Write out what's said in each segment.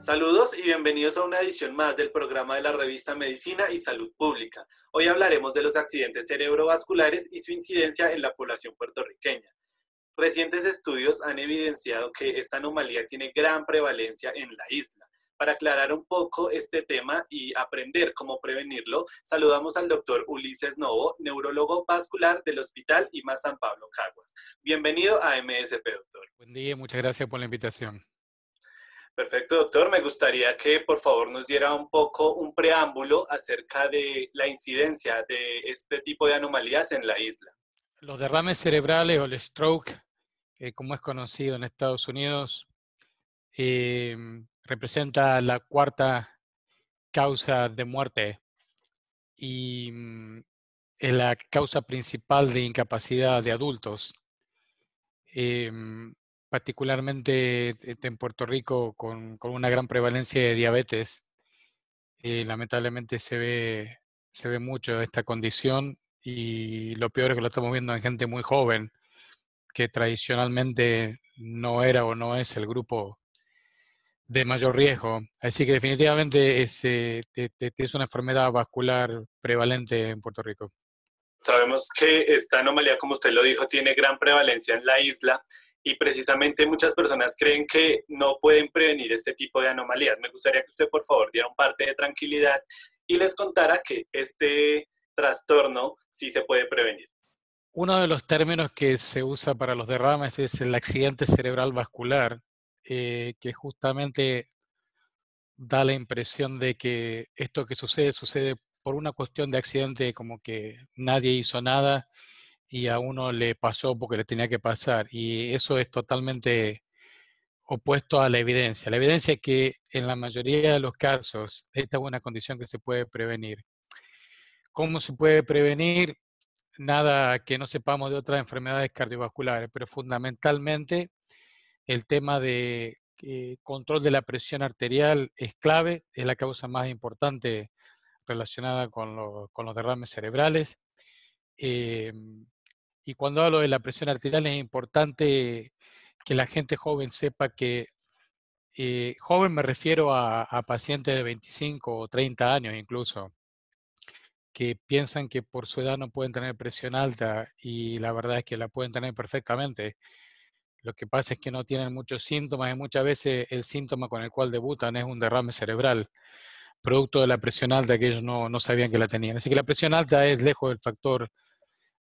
Saludos y bienvenidos a una edición más del programa de la revista Medicina y Salud Pública. Hoy hablaremos de los accidentes cerebrovasculares y su incidencia en la población puertorriqueña. Recientes estudios han evidenciado que esta anomalía tiene gran prevalencia en la isla para aclarar un poco este tema y aprender cómo prevenirlo, saludamos al doctor Ulises Novo, neurólogo vascular del Hospital y más San Pablo Jaguas. Bienvenido a MSP, doctor. Buen día, muchas gracias por la invitación. Perfecto, doctor. Me gustaría que por favor nos diera un poco un preámbulo acerca de la incidencia de este tipo de anomalías en la isla. Los derrames cerebrales o el stroke, eh, como es conocido en Estados Unidos, Em, representa la cuarta causa de muerte y mm, es la causa principal de incapacidad de adultos, em, particularmente e, e, en Puerto Rico con, con, una gran prevalencia de diabetes. Eh, lamentablemente se ve, se ve mucho esta condición y lo peor es que lo estamos viendo en gente muy joven, que tradicionalmente no era o no es el grupo de mayor riesgo. Así que definitivamente es, una enfermedad vascular prevalente en Puerto Rico. Sabemos que esta anomalía, como usted lo dijo, tiene gran prevalencia en la isla y precisamente muchas personas creen que no pueden prevenir este tipo de anomalías. Me gustaría que usted, por favor, diera un parte de tranquilidad y les contara que este trastorno sí se puede prevenir. Uno de los términos que se usa para los derrames es el accidente cerebral vascular, eh, que justamente da la impresión de que esto que sucede sucede por una cuestión de accidente, como que nadie hizo nada y a uno le pasó porque le tenía que pasar. Y eso es totalmente opuesto a la evidencia. La evidencia es que en la mayoría de los casos esta es una condición que se puede prevenir. ¿Cómo se puede prevenir? Nada que no sepamos de otras enfermedades cardiovasculares, pero fundamentalmente el tema de eh, control de la presión arterial es clave, es la causa más importante relacionada con, los derrames cerebrales. Em, y cuando hablo de la presión arterial es importante que la gente joven sepa que, eh, joven me refiero a, a pacientes de 25 o 30 años incluso, que piensan que por su edad no pueden tener presión alta y la verdad es que la pueden tener perfectamente. Lo que pasa es que no tienen muchos síntomas y muchas veces el síntoma con el cual debutan es un derrame cerebral, producto de la presión alta que ellos no, sabían que la tenían. Así que la presión alta es lejos del factor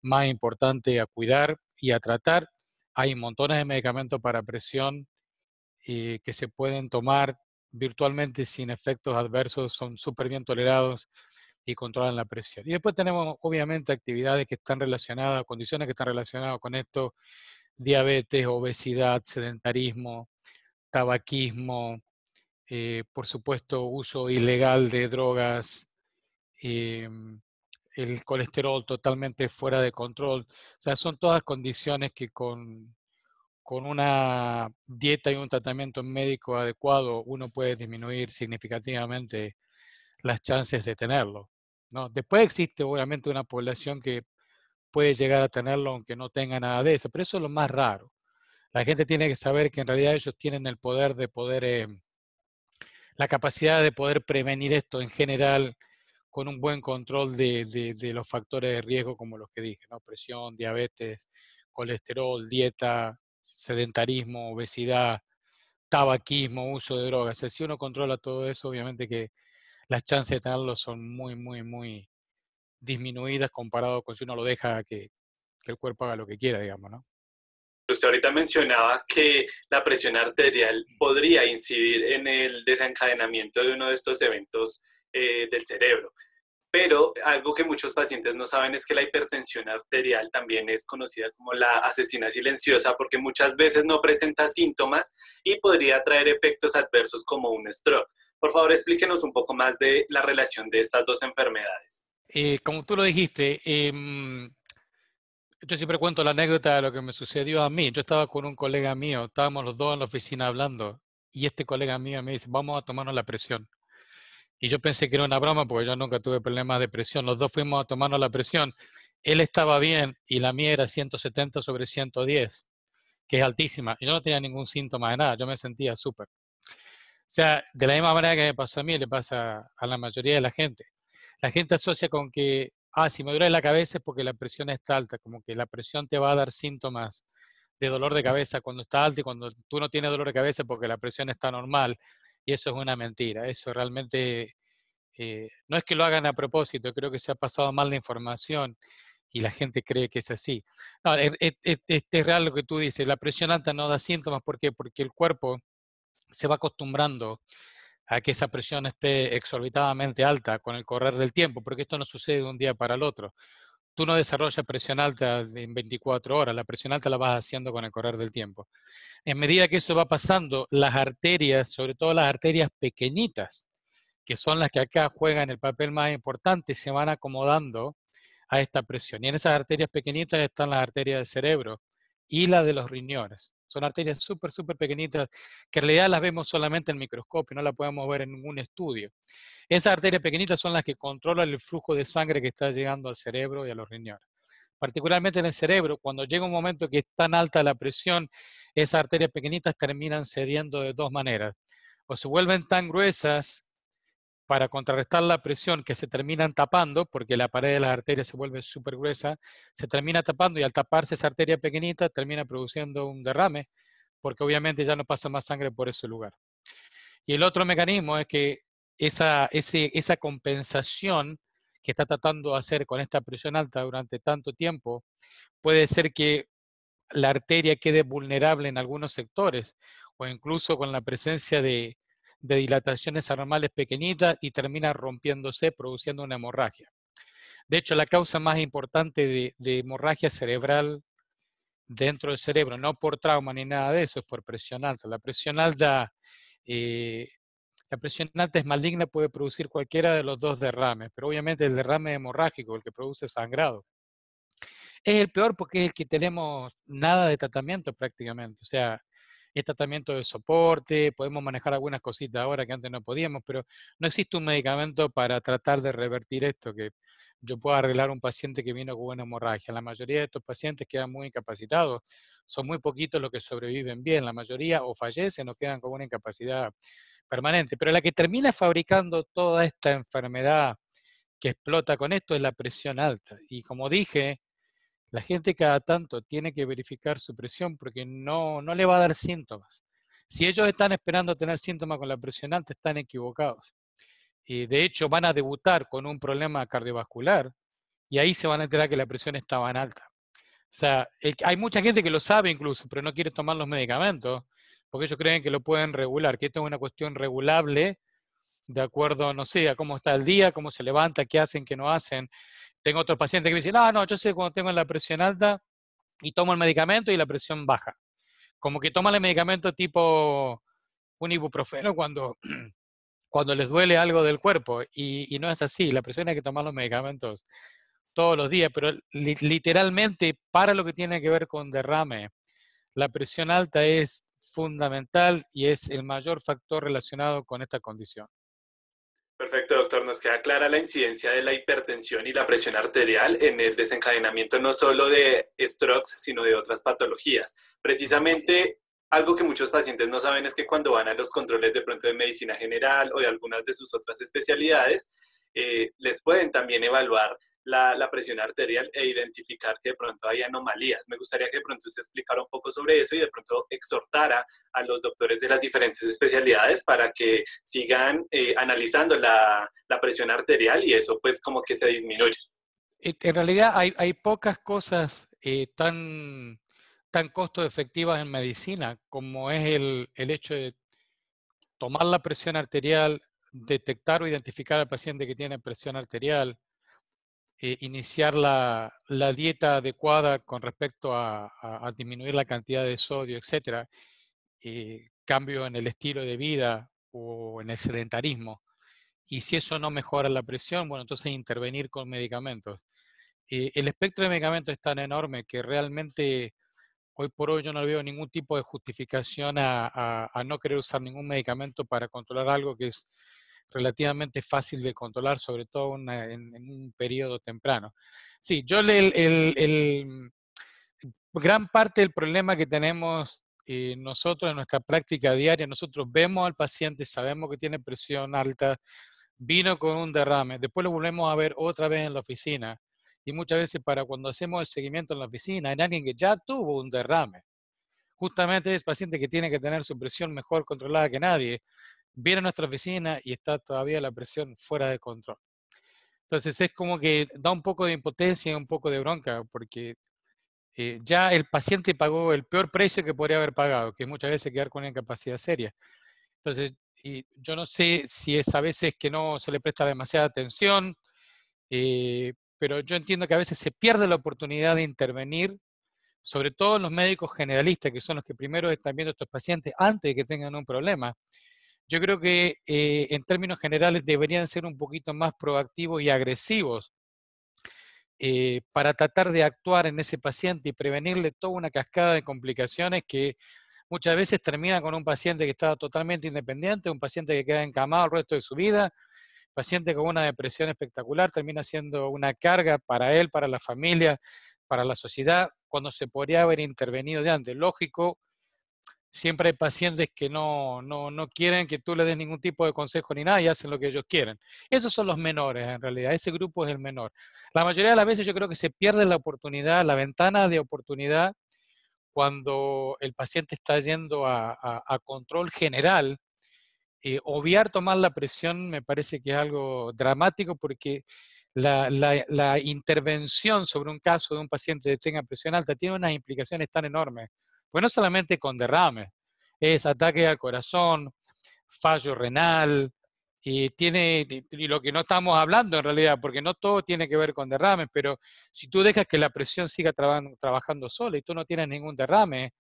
más importante a cuidar y a tratar. Hay montones de medicamentos para presión eh, que se pueden tomar virtualmente sin efectos adversos, son súper bien tolerados y controlan la presión. Y después tenemos obviamente actividades que están relacionadas, condiciones que están relacionadas con esto, diabetes, obesidad, sedentarismo, tabaquismo, eh, por supuesto uso ilegal de drogas, eh, el colesterol totalmente fuera de control. O sea, son todas condiciones que con, con una dieta y un tratamiento médico adecuado uno puede disminuir significativamente las chances de tenerlo. ¿no? Después existe obviamente una población que puede llegar a tenerlo aunque no tenga nada de eso, pero eso es lo más raro. La gente tiene que saber que en realidad ellos tienen el poder de poder, eh, la capacidad de poder prevenir esto en general con un buen control de, los factores de riesgo como los que dije, ¿no? presión, diabetes, colesterol, dieta, sedentarismo, obesidad, tabaquismo, uso de drogas. si uno controla todo eso, obviamente que las chances de tenerlo son muy, muy, muy, disminuidas comparado con si uno lo deja que, el cuerpo haga lo que quiera, digamos, ¿no? Pues, usted ahorita mencionaba que la presión arterial podría incidir en el desencadenamiento de uno de estos eventos eh, del cerebro, pero algo que muchos pacientes no saben es que la hipertensión arterial también es conocida como la asesina silenciosa porque muchas veces no presenta síntomas y podría traer efectos adversos como un stroke. Por favor, explíquenos un poco más de la relación de estas dos enfermedades. Eh, como tú lo dijiste, em, yo siempre cuento la anécdota de lo que me sucedió a mí. Yo estaba con un colega mío, estábamos los dos en la oficina hablando y este colega mío me dice, vamos a tomarnos la presión. Y yo pensé que era una broma porque yo nunca tuve problemas de presión. Los dos fuimos a tomarnos la presión. Él estaba bien y la mía era 170 sobre 110, que es altísima. Yo no tenía ningún síntoma de nada, yo me sentía súper. O sea, de la misma manera que me pasó a mí, le pasa a la mayoría de la gente la gente asocia con que, ah, si me duele la cabeza es porque la presión está alta, como que la presión te va a dar síntomas de dolor de cabeza cuando está alta y cuando tú no tienes dolor de cabeza porque la presión está normal. Y eso es una mentira, eso realmente eh, no es que lo hagan a propósito, creo que se ha pasado mal la información y la gente cree que es así. No, es, real lo que tú dices, la presión alta no da síntomas, ¿por qué? Porque el cuerpo se va acostumbrando a que esa presión esté exorbitadamente alta con el correr del tiempo, porque esto no sucede de un día para el otro. Tú no desarrollas presión alta en 24 horas, la presión alta la vas haciendo con el correr del tiempo. En medida que eso va pasando, las arterias, sobre todo las arterias pequeñitas, que son las que acá juegan el papel más importante, se van acomodando a esta presión. Y en esas arterias pequeñitas están las arterias del cerebro, y la de los riñones. Son arterias súper, súper pequeñitas que en realidad las vemos solamente en microscopio, no las podemos ver en ningún estudio. Esas arterias pequeñitas son las que controlan el flujo de sangre que está llegando al cerebro y a los riñones. Particularmente en el cerebro, cuando llega un momento que es tan alta la presión, esas arterias pequeñitas terminan cediendo de dos maneras. O se vuelven tan gruesas para contrarrestar la presión que se terminan tapando, porque la pared de las arterias se vuelve súper gruesa, se termina tapando y al taparse esa arteria pequeñita termina produciendo un derrame, porque obviamente ya no pasa más sangre por ese lugar. Y el otro mecanismo es que esa, esa compensación que está tratando de hacer con esta presión alta durante tanto tiempo, puede ser que la arteria quede vulnerable en algunos sectores o incluso con la presencia de, de dilataciones anormales pequeñitas y termina rompiéndose, produciendo una hemorragia. De hecho, la causa más importante de, hemorragia cerebral dentro del cerebro, no por trauma ni nada de eso, es por presión alta. La presión alta, eh, la presión alta es maligna, puede producir cualquiera de los dos derrames, pero obviamente el derrame hemorrágico, el que produce sangrado, es el peor porque es el que tenemos nada de tratamiento prácticamente. O sea, es tratamiento de soporte, podemos manejar algunas cositas ahora que antes no podíamos, pero no existe un medicamento para tratar de revertir esto, que yo pueda arreglar un paciente que vino con una hemorragia. La mayoría de estos pacientes quedan muy incapacitados, son muy poquitos los que sobreviven bien, la mayoría o fallecen o quedan con una incapacidad permanente, pero la que termina fabricando toda esta enfermedad que explota con esto es la presión alta. Y como dije, la gente cada tanto tiene que verificar su presión porque no, no le va a dar síntomas. Si ellos están esperando tener síntomas con la presión alta, están equivocados. Y de hecho, van a debutar con un problema cardiovascular y ahí se van a enterar que la presión estaba en alta. O sea, hay mucha gente que lo sabe incluso, pero no quiere tomar los medicamentos porque ellos creen que lo pueden regular, que esto es una cuestión regulable de acuerdo, no sé, a cómo está el día, cómo se levanta, qué hacen, qué no hacen. Tengo otros pacientes que me dicen, no, no, yo sé cuando tengo la presión alta y tomo el medicamento y la presión baja. Como que toman el medicamento tipo un ibuprofeno cuando, cuando les duele algo del cuerpo y, no es así. La presión hay que tomar los medicamentos todos los días, pero literalmente para lo que tiene que ver con derrame, la presión alta es fundamental y es el mayor factor relacionado con esta condición. Perfecto, doctor. Nos queda clara la incidencia de la hipertensión y la presión arterial en el desencadenamiento no solo de strokes, sino de otras patologías. Precisamente, algo que muchos pacientes no saben es que cuando van a los controles de pronto de medicina general o de algunas de sus otras especialidades, eh, les pueden también evaluar la, presión arterial e identificar que de pronto hay anomalías. Me gustaría que de pronto usted explicara un poco sobre eso y de pronto exhortara a los doctores de las diferentes especialidades para que sigan eh, analizando la, presión arterial y eso pues como que se disminuye. Eh, en realidad hay, pocas cosas eh, tan, tan costo efectivas en medicina como es el hecho de tomar la presión arterial, detectar o identificar al paciente que tiene presión arterial, eh, iniciar la, dieta adecuada con respecto a, disminuir la cantidad de sodio, etcétera, eh, cambio en el estilo de vida o en el sedentarismo. Y si eso no mejora la presión, bueno, entonces intervenir con medicamentos. Eh, el espectro de medicamentos es tan enorme que realmente hoy por hoy yo no veo ningún tipo de justificación a no querer usar ningún medicamento para controlar algo que es relativamente fácil de controlar, sobre todo en, un periodo temprano. Sí, yo el, gran parte del problema que tenemos eh, nosotros en nuestra práctica diaria, nosotros vemos al paciente, sabemos que tiene presión alta, vino con un derrame, después lo volvemos a ver otra vez en la oficina. Y muchas veces para cuando hacemos el seguimiento en la oficina, en alguien que ya tuvo un derrame justamente es paciente que tiene que tener su presión mejor controlada que nadie viene a nuestra oficina y está todavía la presión fuera de control. Entonces es como que da un poco de impotencia y un poco de bronca, porque eh, ya el paciente pagó el peor precio que podría haber pagado, que muchas veces quedar con una incapacidad seria. Entonces, yo no sé si es a veces que no se le presta demasiada atención, eh, pero yo entiendo que a veces se pierde la oportunidad de intervenir, sobre todo los médicos generalistas, que son los que primero están viendo a estos pacientes antes de que tengan un problema. Yo creo que eh, en términos generales deberían ser un poquito más proactivos y agresivos eh, para tratar de actuar en ese paciente y prevenirle toda una cascada de complicaciones que muchas veces termina con un paciente que está totalmente independiente, un paciente que queda encamado el resto de su vida, paciente con una depresión espectacular, termina siendo una carga para él, para la familia, para la sociedad, cuando se podría haber intervenido de antes. Lógico, siempre hay pacientes que no, quieren que tú le des ningún tipo de consejo ni nada y hacen lo que ellos quieren. Esos son los menores en realidad, ese grupo es el menor. La mayoría de las veces yo creo que se pierde la oportunidad, la ventana de oportunidad cuando el paciente está yendo a, control general. Eh, obviar tomar la presión me parece que es algo dramático porque la intervención sobre un caso de un paciente que tenga presión alta tiene unas implicaciones tan enormes pues no solamente con derrame, es ataque al corazón, fallo renal, y tiene, y lo que no estamos hablando en realidad, porque no todo tiene que ver con derrame, pero si tú dejas que la presión siga trabajando sola y tú no tienes ningún derrame,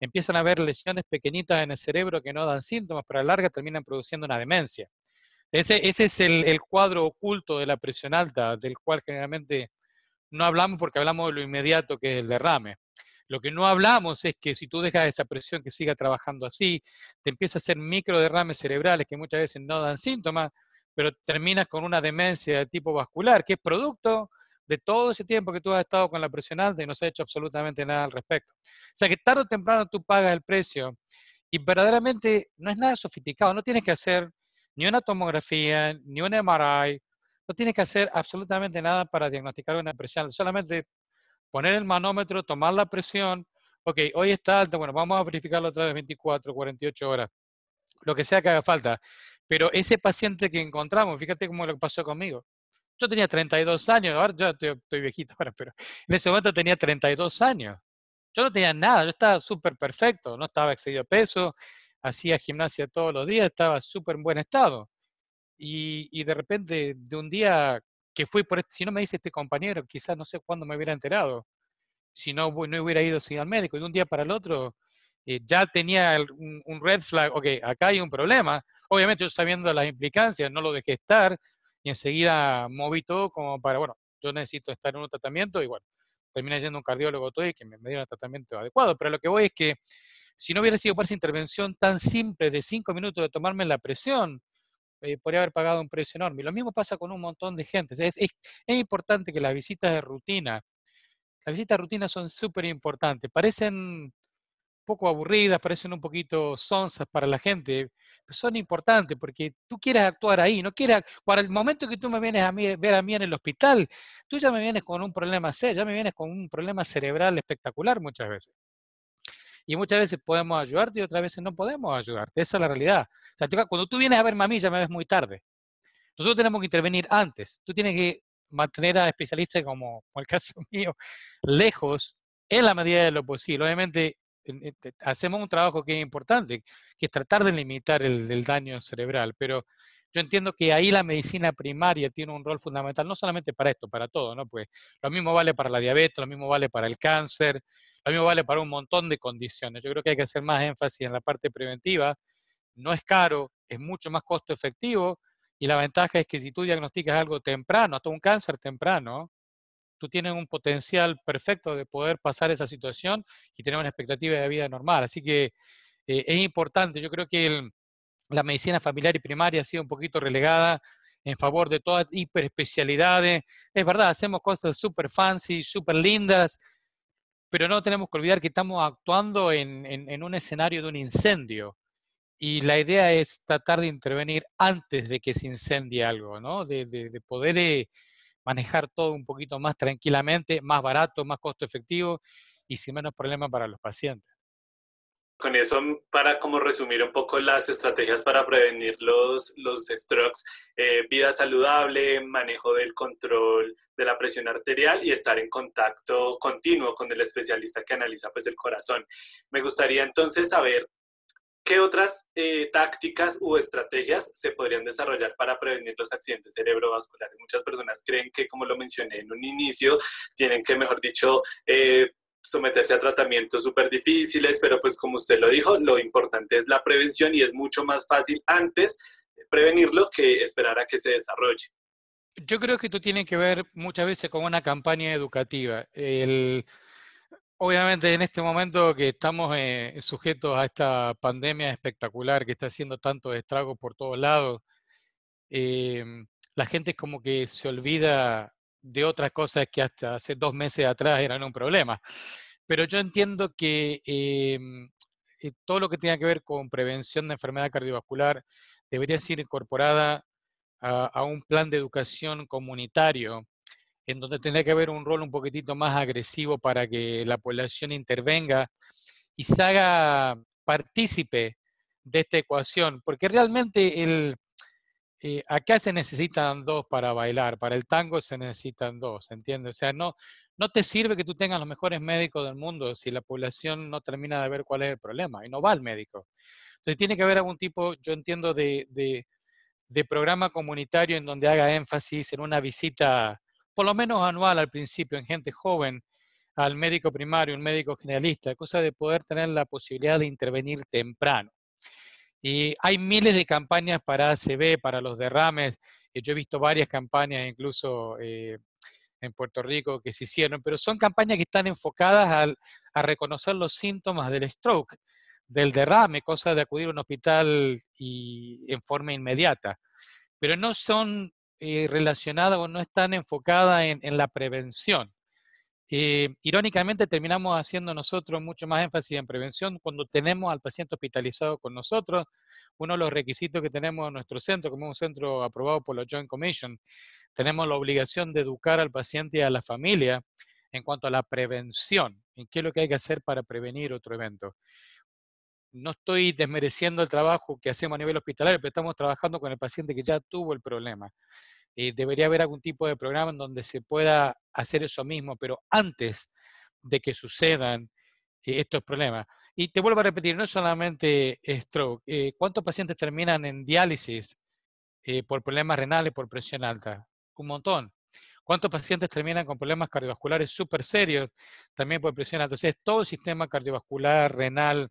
empiezan a haber lesiones pequeñitas en el cerebro que no dan síntomas, pero a la larga terminan produciendo una demencia. Ese, es el cuadro oculto de la presión alta, del cual generalmente no hablamos porque hablamos de lo inmediato que es el derrame. Lo que no hablamos es que si tú dejas esa presión que siga trabajando así, te empieza a hacer microderrames cerebrales que muchas veces no dan síntomas, pero terminas con una demencia de tipo vascular, que es producto de todo ese tiempo que tú has estado con la presión alta y no se ha hecho absolutamente nada al respecto. O sea que tarde o temprano tú pagas el precio y verdaderamente no es nada sofisticado, no tienes que hacer ni una tomografía, ni un MRI, no tienes que hacer absolutamente nada para diagnosticar una presión alta, solamente poner el manómetro, tomar la presión. Ok, hoy está alta, bueno, vamos a verificarlo otra vez 24, 48 horas, lo que sea que haga falta. Pero ese paciente que encontramos, fíjate cómo lo pasó conmigo. Yo tenía 32 años, ahora yo estoy, viejito ahora, pero en ese momento tenía 32 años. Yo no tenía nada, yo estaba súper perfecto, no estaba excedido peso, hacía gimnasia todos los días, estaba súper en buen estado. Y, y, de repente, de un día que fui por este, si no me dice este compañero, quizás no sé cuándo me hubiera enterado, si no, no hubiera ido seguir al médico, y de un día para el otro eh, ya tenía un, red flag, ok, acá hay un problema, obviamente yo sabiendo las implicancias, no lo dejé estar, y enseguida moví todo como para, bueno, yo necesito estar en un tratamiento, y bueno, terminé yendo a un cardiólogo todo que me, me un tratamiento adecuado, pero lo que voy es que si no hubiera sido por esa intervención tan simple de cinco minutos de tomarme la presión, eh, podría haber pagado un precio enorme. lo mismo pasa con un montón de gente. Es, importante que las visitas de rutina, las visitas de rutina son súper importantes. Parecen un poco aburridas, parecen un poquito sonsas para la gente, pero son importantes porque tú quieres actuar ahí, no para el momento que tú me vienes a ver a mí en el hospital, tú ya me vienes con un problema serio, ya me vienes con un problema cerebral espectacular muchas veces. Y muchas veces podemos ayudarte y otras veces no podemos ayudarte. Esa es la realidad. cuando tú vienes a ver mamilla, me ves muy tarde. Nosotros tenemos que intervenir antes. Tú tienes que mantener a especialistas como, el caso mío lejos en la medida de lo posible. Obviamente hacemos un trabajo que es importante, que es tratar de limitar el, el daño cerebral, pero yo entiendo que ahí la medicina primaria tiene un rol fundamental, no solamente para esto, para todo, ¿no? Pues lo mismo vale para la diabetes, lo mismo vale para el cáncer, lo mismo vale para un montón de condiciones. Yo creo que hay que hacer más énfasis en la parte preventiva. No es caro, es mucho más costo efectivo y la ventaja es que si tú diagnosticas algo temprano, hasta un cáncer temprano, tú tienes un potencial perfecto de poder pasar esa situación y tener una expectativa de vida normal. Así que eh, es importante, yo creo que el, la medicina familiar y primaria ha sido un poquito relegada en favor de todas hiperespecialidades. Es verdad, hacemos cosas súper fancy, súper lindas, pero no tenemos que olvidar que estamos actuando en, un escenario de un incendio. Y la idea es tratar de intervenir antes de que se incendie algo, ¿no? De, poder eh, manejar todo un poquito más tranquilamente, más barato, más costo efectivo y sin menos problemas para los pacientes con eso, mm, para como resumir un poco las estrategias para prevenir los, los strokes, eh, vida saludable, manejo del control de la presión arterial y estar en contacto continuo con el especialista que analiza pues el corazón. Me gustaría entonces saber qué otras eh, tácticas o estrategias se podrían desarrollar para prevenir los accidentes cerebrovasculares. Muchas personas creen que, como lo mencioné en un inicio, tienen que, mejor dicho, eh, someterse a tratamientos súper difíciles, pero pues como usted lo dijo, lo importante es la prevención y es mucho más fácil antes prevenirlo que esperar a que se desarrolle. Yo creo que esto tiene que ver muchas veces con una campaña educativa. obviamente en este momento que estamos eh, sujetos a esta pandemia espectacular que está haciendo tanto estragos por todos lados, eh, la gente como que se olvida de otras cosas que hasta hace dos meses atrás eran un problema. Pero yo entiendo que em, eh, todo lo que tenga que ver con prevención de enfermedad cardiovascular debería ser incorporada a, a un plan de educación comunitario, en donde tendría que haber un rol un poquitito más agresivo para que la población intervenga y se haga partícipe de esta ecuación, porque realmente el, eh, acá se necesitan dos para bailar, para el tango se necesitan dos, ¿entiendes? O sea, no, te sirve que tú tengas los mejores médicos del mundo si la población no termina de ver cuál es el problema y no va al médico. Entonces tiene que haber algún tipo, yo entiendo, de, de, de programa comunitario en donde haga énfasis en una visita, por lo menos anual al principio, en gente joven, al médico primario, un médico generalista, cosa de poder tener la posibilidad de intervenir temprano. Y hay miles de campañas para ACB, para los derrames. Eh, yo he visto varias campañas, incluso eh, en Puerto Rico, que se hicieron, pero son campañas que están enfocadas a reconocer los síntomas del stroke, del derrame, cosa de acudir a un hospital y, en forma inmediata. Pero no son eh, relacionadas o no están enfocadas en la prevención. Eh, irónicamente, terminamos haciendo nosotros mucho más énfasis en prevención cuando tenemos al paciente hospitalizado con nosotros. Uno de los requisitos que tenemos en nuestro centro, como un centro aprobado por la Joint Commission, tenemos la obligación de educar al paciente y a la familia en cuanto a la prevención, en qué es lo que hay que hacer para prevenir otro evento. No estoy desmereciendo el trabajo que hacemos a nivel hospitalario, pero estamos trabajando con el paciente que ya tuvo el problema. Eh, debería haber algún tipo de programa en donde se pueda hacer eso mismo, pero antes de que sucedan eh, estos problemas. Y te vuelvo a repetir, no solamente stroke, eh, ¿cuántos pacientes terminan en diálisis por problemas renales, por presión alta? Un montón. ¿Cuántos pacientes terminan con problemas cardiovasculares súper serios también por presión alta? Entonces, todo el sistema cardiovascular, renal,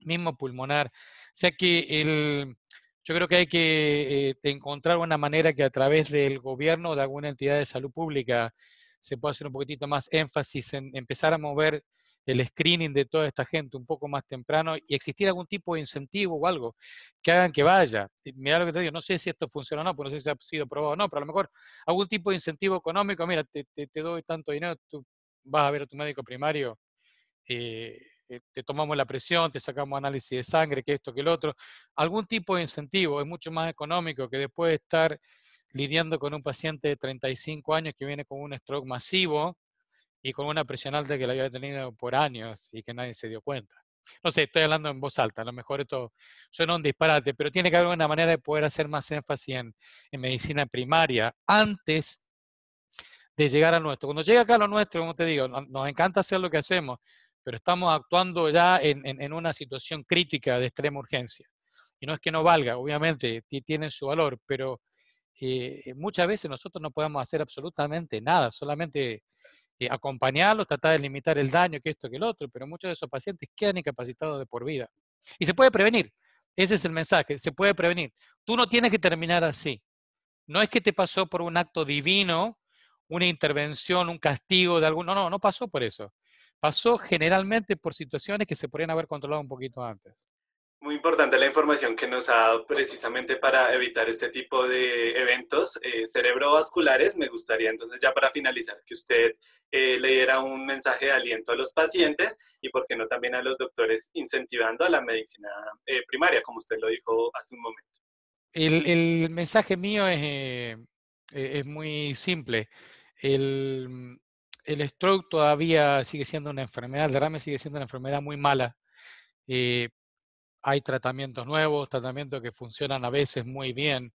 mismo pulmonar. O sea que el, yo creo que hay que eh, encontrar una manera que a través del gobierno o de alguna entidad de salud pública se pueda hacer un poquitito más énfasis en empezar a mover el screening de toda esta gente un poco más temprano y existir algún tipo de incentivo o algo que hagan que vaya. Mira lo que te digo, no sé si esto funciona o no, pues no sé si ha sido probado o no, pero a lo mejor algún tipo de incentivo económico, mira, te, doy tanto dinero, tú vas a ver a tu médico primario. Eh, eh, te tomamos la presión, te sacamos análisis de sangre, que esto, que el otro. Algún tipo de incentivo es mucho más económico que después de estar lidiando con un paciente de 35 años que viene con un stroke masivo y con una presión alta que la había tenido por años y que nadie se dio cuenta. No sé, estoy hablando en voz alta, a lo mejor esto suena un disparate, pero tiene que haber una manera de poder hacer más énfasis en, medicina primaria antes de llegar a nuestro. Cuando llega acá a lo nuestro, como te digo, nos encanta hacer lo que hacemos, pero estamos actuando ya en, una situación crítica de extrema urgencia. Y no es que no valga, obviamente, tienen su valor, pero eh, muchas veces nosotros no podemos hacer absolutamente nada, solamente eh, acompañarlos, tratar de limitar el daño, que esto, que el otro, pero muchos de esos pacientes quedan incapacitados de por vida. Y se puede prevenir, ese es el mensaje, se puede prevenir. Tú no tienes que terminar así. No es que te pasó por un acto divino, una intervención, un castigo de algún... No, no, no pasó por eso pasó generalmente por situaciones que se podrían haber controlado un poquito antes. Muy importante la información que nos ha dado precisamente para evitar este tipo de eventos eh, cerebrovasculares. Me gustaría entonces ya para finalizar que usted eh, le diera un mensaje de aliento a los pacientes y por qué no también a los doctores incentivando a la medicina eh, primaria, como usted lo dijo hace un momento. El, mensaje mío es, eh, e-, es muy simple. El, el stroke todavía sigue siendo una enfermedad, el derrame sigue siendo una enfermedad muy mala. Eh, hay tratamientos nuevos, tratamientos que funcionan a veces muy bien,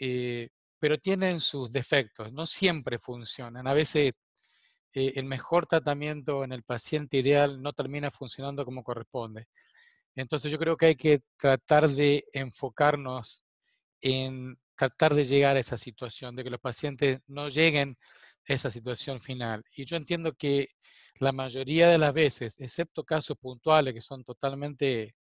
eh, pero tienen sus defectos, no siempre funcionan. A veces eh, el mejor tratamiento en el paciente ideal no termina funcionando como corresponde. Entonces yo creo que hay que tratar de enfocarnos en tratar de llegar a esa situación, de que los pacientes no lleguen esa situación final. Y yo entiendo que la mayoría de las veces, excepto casos puntuales que son totalmente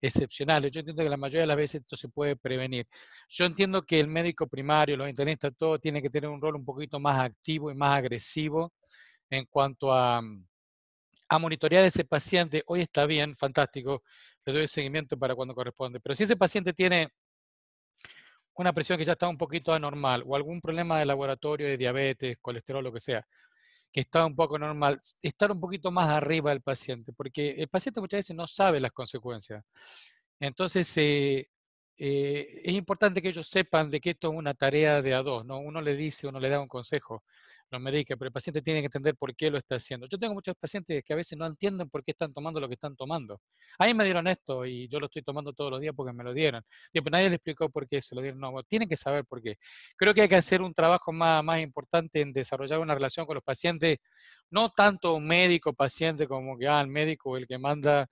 excepcionales, yo entiendo que la mayoría de las veces esto se puede prevenir. Yo entiendo que el médico primario, los internistas, todo tiene que tener un rol un poquito más activo y más agresivo en cuanto a, mm, a monitorear a ese paciente. Hoy está bien, fantástico, le doy seguimiento para cuando corresponde. Pero si ese paciente tiene una presión que ya está un poquito anormal o algún problema de laboratorio de diabetes, colesterol, lo que sea, que estaba un poco normal, estar un poquito más arriba del paciente, porque el paciente muchas veces no sabe las consecuencias. Entonces, se. Eh, eh, es importante que ellos sepan de que esto es una tarea de a dos, ¿no? Uno le dice, uno le da un consejo, los médicos, pero el paciente tiene que entender por qué lo está haciendo. Yo tengo muchos pacientes que a veces no entienden por qué están tomando lo que están tomando. A mí me dieron esto y yo lo estoy tomando todos los días porque me lo dieron. nadie le explicó por qué se lo dieron. No, tienen que saber por qué. Creo que hay que hacer un trabajo más, importante en desarrollar una relación con los pacientes, no tanto médico-paciente como que, ah, el médico el que manda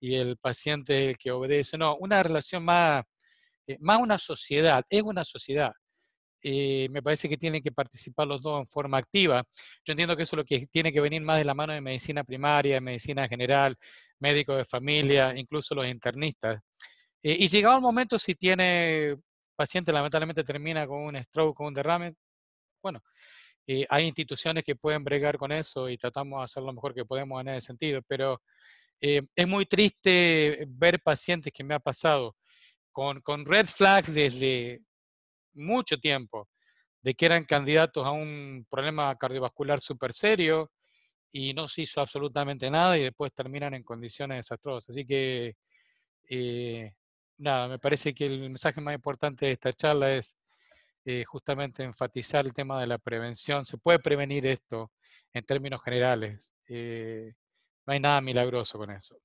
y el paciente el que obedece. No, una relación más eh, más una sociedad, es una sociedad. Eh, me parece que tienen que participar los dos en forma activa. Yo entiendo que eso es lo que tiene que venir más de la mano de medicina primaria, de medicina general, médicos de familia, incluso los internistas. Eh, y llegado el momento, si tiene paciente, lamentablemente termina con un stroke, con un derrame, bueno, hay instituciones que pueden bregar con eso y tratamos de hacer lo mejor que podemos en ese sentido, pero es muy triste ver pacientes que me ha pasado con, red flags desde mucho tiempo, de que eran candidatos a un problema cardiovascular super serio y no se hizo absolutamente nada y después terminan en condiciones desastrosas. Así que, eh, nada, me parece que el mensaje más importante de esta charla es eh, justamente enfatizar el tema de la prevención. Se puede prevenir esto en términos generales. Eh, no hay nada milagroso con eso.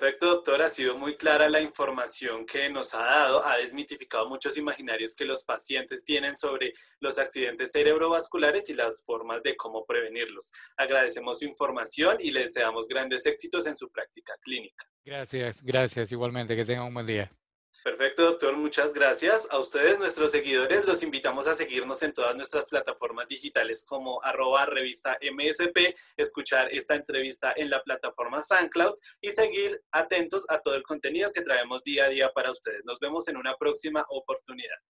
Perfecto, doctor. Ha sido muy clara la información que nos ha dado. Ha desmitificado muchos imaginarios que los pacientes tienen sobre los accidentes cerebrovasculares y las formas de cómo prevenirlos. Agradecemos su información y le deseamos grandes éxitos en su práctica clínica. Gracias, gracias. Igualmente, que tengan un buen día. Perfecto, doctor. Muchas gracias. A ustedes, nuestros seguidores, los invitamos a seguirnos en todas nuestras plataformas digitales como arroba revista MSP, escuchar esta entrevista en la plataforma SoundCloud y seguir atentos a todo el contenido que traemos día a día para ustedes. Nos vemos en una próxima oportunidad.